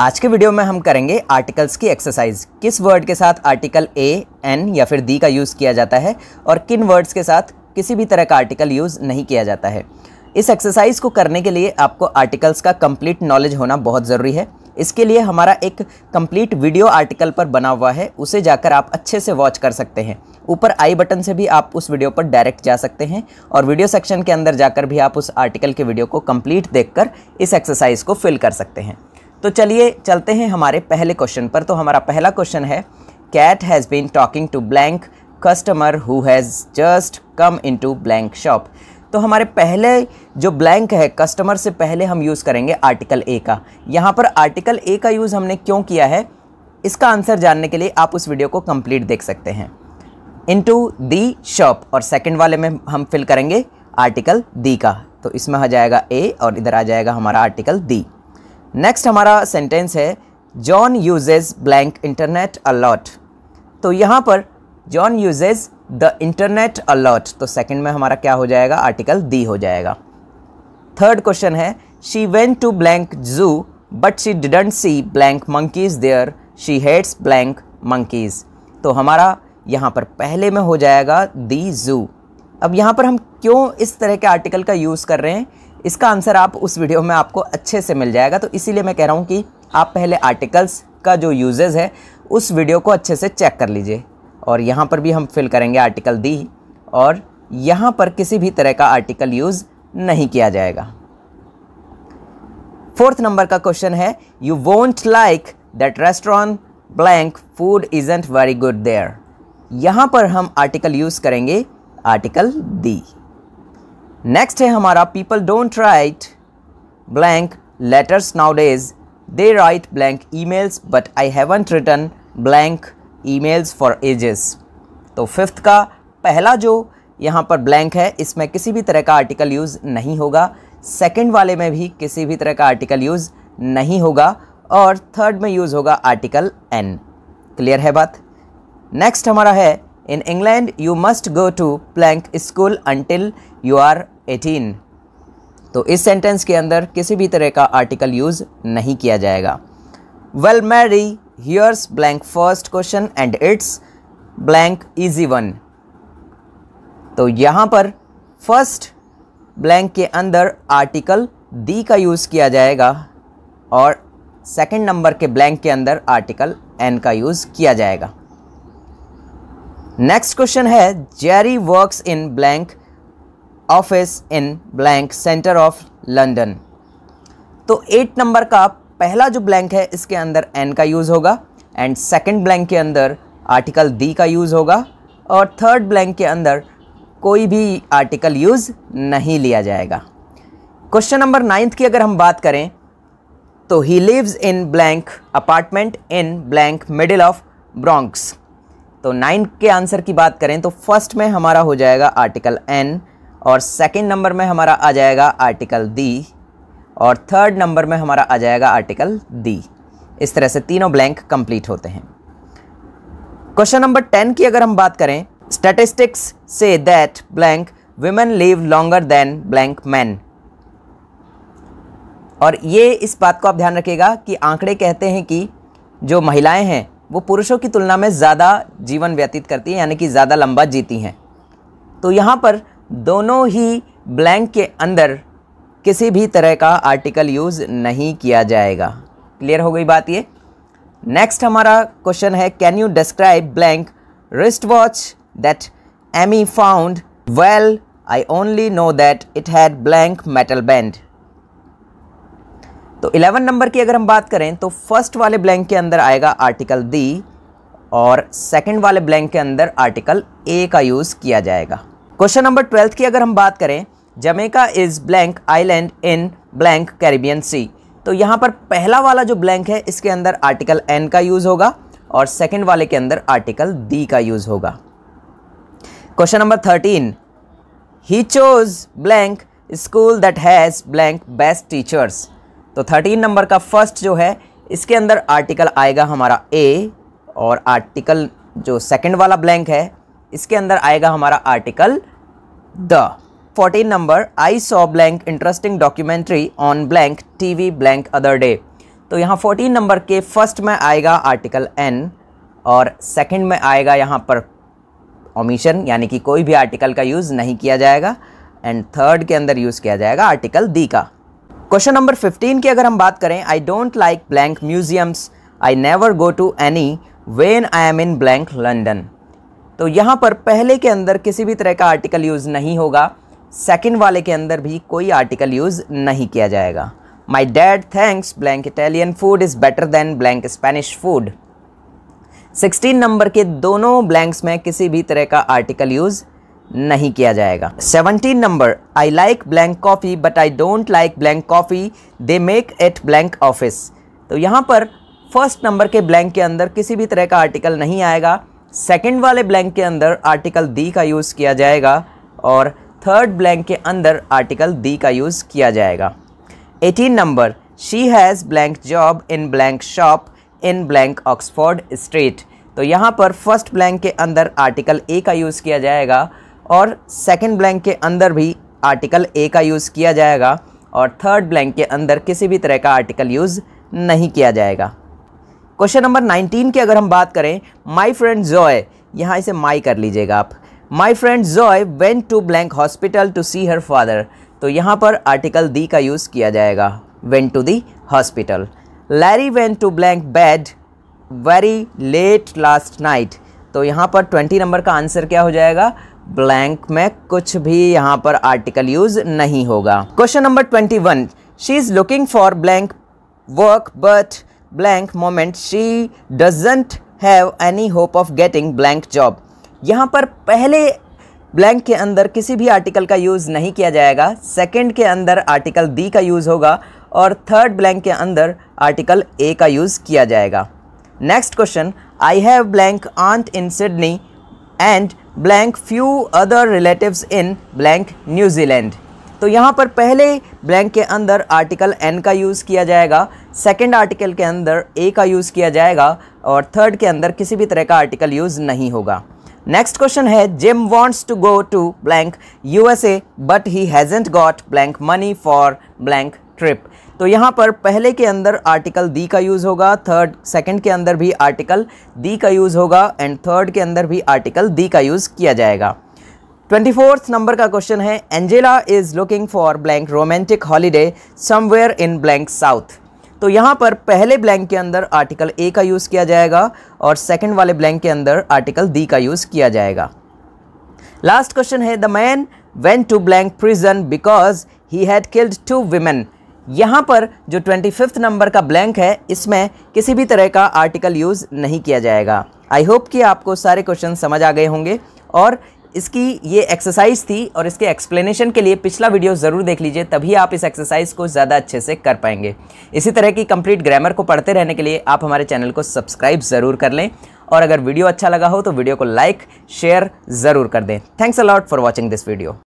आज के वीडियो में हम करेंगे आर्टिकल्स की एक्सरसाइज किस वर्ड के साथ आर्टिकल ए एन या फिर दी का यूज़ किया जाता है और किन वर्ड्स के साथ किसी भी तरह का आर्टिकल यूज़ नहीं किया जाता है इस एक्सरसाइज को करने के लिए आपको आर्टिकल्स का कंप्लीट नॉलेज होना बहुत ज़रूरी है इसके लिए हमारा एक कंप्लीट वीडियो आर्टिकल पर बना हुआ है उसे जाकर आप अच्छे से वॉच कर सकते हैं ऊपर आई बटन से भी आप उस वीडियो पर डायरेक्ट जा सकते हैं और वीडियो सेक्शन के अंदर जाकर भी आप उस आर्टिकल के वीडियो को कंप्लीट देखकर इस एक्सरसाइज को फिल कर सकते हैं तो चलिए चलते हैं हमारे पहले क्वेश्चन पर तो हमारा पहला क्वेश्चन है Kate has been talking to blank customer who has just come into blank shop तो हमारे पहले जो ब्लैंक है कस्टमर से पहले हम यूज़ करेंगे आर्टिकल ए का यहाँ पर आर्टिकल ए का यूज़ हमने क्यों किया है इसका आंसर जानने के लिए आप उस वीडियो को कंप्लीट देख सकते हैं इनटू दी शॉप और सेकंड वाले में हम फिल करेंगे आर्टिकल दी का तो इसमें आ जाएगा ए और इधर आ जाएगा हमारा आर्टिकल दी नेक्स्ट हमारा सेंटेंस है John uses blank internet a lot तो यहाँ पर John uses the internet a lot तो सेकंड में हमारा क्या हो जाएगा आर्टिकल दी हो जाएगा थर्ड क्वेश्चन है she went to blank zoo but she didn't see blank monkeys there she hates blank monkeys तो हमारा यहाँ पर पहले में हो जाएगा दी जू अब यहाँ पर हम क्यों इस तरह के आर्टिकल का यूज़ कर रहे हैं इसका आंसर आप उस वीडियो में आपको अच्छे से मिल जाएगा तो इसीलिए मैं कह रहा हूँ कि आप पहले आर्टिकल्स का जो यूजेज़ है उस वीडियो को अच्छे से चेक कर लीजिए और यहाँ पर भी हम फिल करेंगे आर्टिकल दी और यहाँ पर किसी भी तरह का आर्टिकल यूज़ नहीं किया जाएगा फोर्थ नंबर का क्वेश्चन है you won't like that restaurant blank food isn't very good there यहाँ पर हम आर्टिकल यूज़ करेंगे आर्टिकल दी नेक्स्ट है हमारा people don't write blank letters nowadays they write blank emails but I haven't written blank emails for ages तो fifth का पहला जो यहाँ पर ब्लैंक है इसमें किसी भी तरह का आर्टिकल यूज़ नहीं होगा सेकेंड वाले में भी किसी भी तरह का आर्टिकल यूज़ नहीं होगा और थर्ड में यूज़ होगा आर्टिकल एन क्लियर है बात नेक्स्ट हमारा है in England you must go to blank school until you are eighteen तो इस सेंटेंस के अंदर किसी भी तरह का आर्टिकल यूज़ नहीं किया जाएगा well Mary here's blank first question and it's blank easy one तो यहाँ पर फर्स्ट ब्लैंक के अंदर आर्टिकल दी का यूज़ किया जाएगा और सेकंड नंबर के ब्लैंक के अंदर आर्टिकल एन का यूज़ किया जाएगा नेक्स्ट क्वेश्चन है Jerry works in blank office in blank centre of London तो एट नंबर का पहला जो ब्लैंक है इसके अंदर एन का यूज़ होगा एंड सेकंड ब्लैंक के अंदर आर्टिकल दी का यूज़ होगा और थर्ड ब्लैंक के अंदर कोई भी आर्टिकल यूज़ नहीं लिया जाएगा क्वेश्चन नंबर नाइन्थ की अगर हम बात करें तो he lives in blank apartment in blank middle of Bronx तो नाइन के आंसर की बात करें तो फर्स्ट में हमारा हो जाएगा आर्टिकल एन और सेकेंड नंबर में हमारा आ जाएगा आर्टिकल दी और थर्ड नंबर में हमारा आ जाएगा आर्टिकल दी इस तरह से तीनों ब्लैंक कंप्लीट होते हैं क्वेश्चन नंबर टेन की अगर हम बात करें स्टैटिस्टिक्स से that blank women live longer than blank man और ये इस बात को आप ध्यान रखिएगा कि आंकड़े कहते हैं कि जो महिलाएं हैं वो पुरुषों की तुलना में ज़्यादा जीवन व्यतीत करती हैं यानी कि ज़्यादा लंबा जीती हैं तो यहाँ पर दोनों ही ब्लैंक के अंदर किसी भी तरह का आर्टिकल यूज़ नहीं किया जाएगा क्लियर हो गई बात ये नेक्स्ट हमारा क्वेश्चन है can you describe blank wrist watch that Amy found well I only know that it had blank metal band तो 11 नंबर की अगर हम बात करें तो फर्स्ट वाले ब्लैंक के अंदर आएगा आर्टिकल दी और सेकंड वाले ब्लैंक के अंदर आर्टिकल ए का यूज़ किया जाएगा क्वेश्चन नंबर ट्वेल्थ की अगर हम बात करें Jamaica is blank island in blank Caribbean Sea तो यहाँ पर पहला वाला जो ब्लैंक है इसके अंदर आर्टिकल एन का यूज़ होगा और सेकेंड वाले के अंदर आर्टिकल दी का यूज़ होगा question number thirteen he chose blank school that has blank best teachers तो थर्टीन नंबर का फर्स्ट जो है इसके अंदर आर्टिकल आएगा हमारा ए और आर्टिकल जो सेकंड वाला ब्लैंक है इसके अंदर आएगा हमारा article the fourteen number I saw blank interesting documentary on blank TV blank other day तो यहाँ फोर्टीन नंबर के फर्स्ट में आएगा आर्टिकल एन और सेकंड में आएगा यहाँ पर ओमिशन यानी कि कोई भी आर्टिकल का यूज़ नहीं किया जाएगा एंड थर्ड के अंदर यूज़ किया जाएगा आर्टिकल दी का क्वेश्चन नंबर 15 की अगर हम बात करें I don't like blank museums I never go to any when I am in blank London तो यहाँ पर पहले के अंदर किसी भी तरह का आर्टिकल यूज़ नहीं होगा सेकंड वाले के अंदर भी कोई आर्टिकल यूज़ नहीं किया जाएगा my dad thinks blank Italian food is better than blank Spanish food 16 number के दोनों ब्लैंक्स में किसी भी तरह का आर्टिकल यूज़ नहीं किया जाएगा 17 number I like blank coffee but I don't like blank coffee they make at blank office तो यहाँ पर फर्स्ट नंबर के ब्लैंक के अंदर किसी भी तरह का आर्टिकल नहीं आएगा सेकंड वाले ब्लैंक के अंदर आर्टिकल दी का यूज़ किया जाएगा और थर्ड ब्लैंक के अंदर आर्टिकल दी का यूज़ किया जाएगा eighteen number she has blank job in blank shop in blank Oxford Street तो यहाँ पर फर्स्ट ब्लैंक के अंदर आर्टिकल ए का यूज़ किया जाएगा और सेकेंड ब्लैंक के अंदर भी आर्टिकल ए का यूज़ किया जाएगा और थर्ड ब्लैंक के अंदर किसी भी तरह का आर्टिकल यूज़ नहीं किया जाएगा क्वेश्चन नंबर 19 की अगर हम बात करें माई फ्रेंड जॉय यहाँ इसे माई कर लीजिएगा आप my friend Joy went to blank hospital to see her father तो यहाँ पर आर्टिकल दी का यूज़ किया जाएगा went to the hospital Larry went to blank bed very late last night तो यहाँ पर ट्वेंटी नंबर का आंसर क्या हो जाएगा ब्लैंक में कुछ भी यहाँ पर आर्टिकल यूज नहीं होगा question number twenty one she is looking for blank work but blank moment she doesn't have any hope of getting blank job यहाँ पर पहले ब्लैंक के अंदर किसी भी आर्टिकल का यूज़ नहीं किया जाएगा सेकेंड के अंदर आर्टिकल दी का यूज़ होगा और थर्ड ब्लैंक के अंदर आर्टिकल ए का यूज़ किया जाएगा next question I have blank aunt in Sydney and blank few other relatives in blank New Zealand तो यहाँ पर पहले ब्लैंक के अंदर आर्टिकल एन का यूज़ किया जाएगा सेकंड आर्टिकल के अंदर ए का यूज़ किया जाएगा और थर्ड के अंदर किसी भी तरह का आर्टिकल यूज़ नहीं होगा नेक्स्ट क्वेश्चन है Jim wants to go to blank USA but he hasn't got blank money for blank trip तो यहाँ पर पहले के अंदर आर्टिकल दी का यूज़ होगा थर्ड सेकंड के अंदर भी आर्टिकल दी का यूज़ होगा एंड थर्ड के अंदर भी आर्टिकल दी का यूज़ किया जाएगा ट्वेंटी फोर्थ नंबर का क्वेश्चन है Angela is looking for blank romantic holiday somewhere in blank south तो यहाँ पर पहले ब्लैंक के अंदर आर्टिकल ए का यूज़ किया जाएगा और सेकेंड वाले ब्लैंक के अंदर आर्टिकल दी का यूज़ किया जाएगा लास्ट क्वेश्चन है the man went to blank prison because he had killed two women यहाँ पर जो ट्वेंटी फिफ्थ नंबर का ब्लैंक है इसमें किसी भी तरह का आर्टिकल यूज़ नहीं किया जाएगा आई होप कि आपको सारे क्वेश्चन समझ आ गए होंगे और इसकी ये एक्सरसाइज थी और इसके एक्सप्लेनेशन के लिए पिछला वीडियो ज़रूर देख लीजिए तभी आप इस एक्सरसाइज को ज़्यादा अच्छे से कर पाएंगे इसी तरह की कंप्लीट ग्रामर को पढ़ते रहने के लिए आप हमारे चैनल को सब्सक्राइब ज़रूर कर लें और अगर वीडियो अच्छा लगा हो तो वीडियो को लाइक शेयर ज़रूर कर दें thanks a lot for watching this video